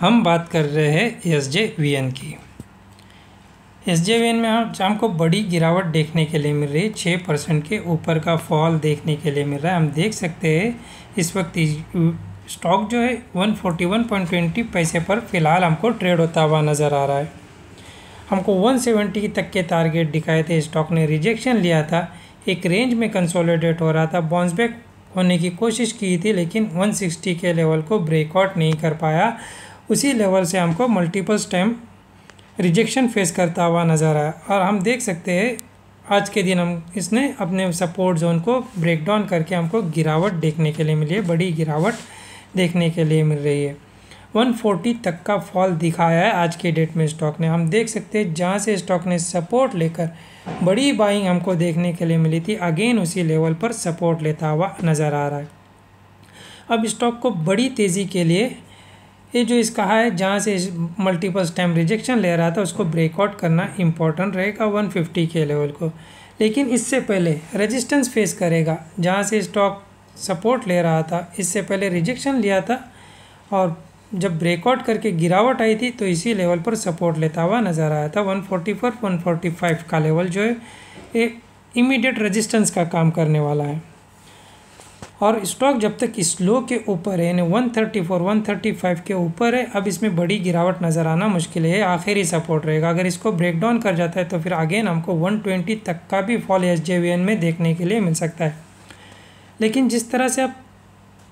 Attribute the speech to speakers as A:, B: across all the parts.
A: हम बात कर रहे हैं एस जे वी एन की एस जे वी एन में हम को बड़ी गिरावट देखने के लिए मिल रही है छः परसेंट के ऊपर का फॉल देखने के लिए मिल रहा है हम देख सकते हैं इस वक्त स्टॉक जो है one forty one point twenty पैसे पर फ़िलहाल हमको ट्रेड होता हुआ नज़र आ रहा है हमको वन सेवेंटी तक के टारगेट दिखाए थे स्टॉक ने रिजेक्शन लिया था एक रेंज में कंसोलिडेट हो रहा था बाउंस बैक होने की कोशिश की थी लेकिन 160 के लेवल को ब्रेकआउट नहीं कर पाया उसी लेवल से हमको मल्टीपल स्टैम रिजेक्शन फेस करता हुआ नज़र आया और हम देख सकते हैं आज के दिन हम इसने अपने सपोर्ट जोन को ब्रेक डाउन करके हमको गिरावट देखने के लिए मिली है बड़ी गिरावट देखने के लिए मिल रही है वन फोर्टी तक का फॉल दिखाया है आज के डेट में स्टॉक ने हम देख सकते हैं जहाँ से स्टॉक ने सपोर्ट लेकर बड़ी बाइंग हमको देखने के लिए मिली थी अगेन उसी लेवल पर सपोर्ट लेता हुआ नज़र आ रहा है अब स्टॉक को बड़ी तेज़ी के लिए ये जो इसका है जहाँ से मल्टीपल टाइम रिजेक्शन ले रहा था उसको ब्रेकआउट करना इम्पोर्टेंट रहेगा 150 के लेवल को लेकिन इससे पहले रेजिस्टेंस फेस करेगा जहाँ से स्टॉक सपोर्ट ले रहा था इससे पहले रिजेक्शन लिया था और जब ब्रेकआउट करके गिरावट आई थी तो इसी लेवल पर सपोर्ट लेता हुआ नज़र आया था 144 145 का लेवल जो है ये इमीडिएट रेजिस्टेंस का काम करने वाला है और स्टॉक जब तक इस लो के ऊपर है यानी 134, 135 के ऊपर है अब इसमें बड़ी गिरावट नज़र आना मुश्किल है आखिरी सपोर्ट रहेगा अगर इसको ब्रेक डाउन कर जाता है तो फिर अगेन हमको 120 तक का भी फॉल एस में देखने के लिए मिल सकता है लेकिन जिस तरह से अब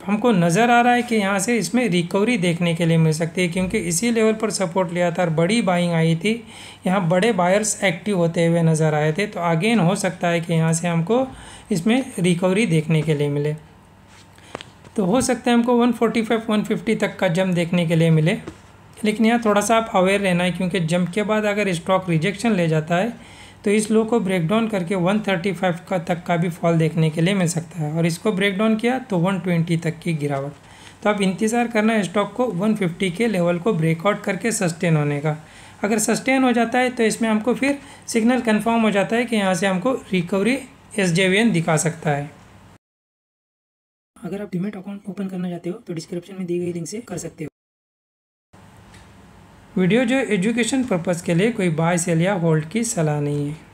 A: हमको नज़र आ रहा है कि यहाँ से इसमें रिकवरी देखने के लिए मिल सकती है क्योंकि इसी लेवल पर सपोर्ट लिया था और बड़ी बाइंग आई थी यहाँ बड़े बायर्स एक्टिव होते हुए नज़र आए थे तो अगेन हो सकता है कि यहाँ से हमको इसमें रिकवरी देखने के लिए मिले तो हो सकता है हमको 145 150 तक का जम देखने के लिए मिले लेकिन यहाँ थोड़ा सा आप अवेयर रहना है क्योंकि जंप के बाद अगर स्टॉक रिजेक्शन ले जाता है तो इस लो को ब्रेक डाउन करके 135 का तक का भी फॉल देखने के लिए मिल सकता है और इसको ब्रेक डाउन किया तो 120 तक की गिरावट तो आप इंतज़ार करना है स्टॉक को 150 के लेवल को ब्रेकआउट करके सस्टेन होने का अगर सस्टेन हो जाता है तो इसमें हमको फिर सिग्नल कन्फर्म हो जाता है कि यहाँ से हमको रिकवरी एस दिखा सकता है अगर आप डिमेट अकाउंट ओपन करना चाहते हो तो डिस्क्रिप्शन में दी गई लिंक से कर सकते हो वीडियो जो एजुकेशन पर्पज़ के लिए कोई बाय सेल या होल्ड की सलाह नहीं है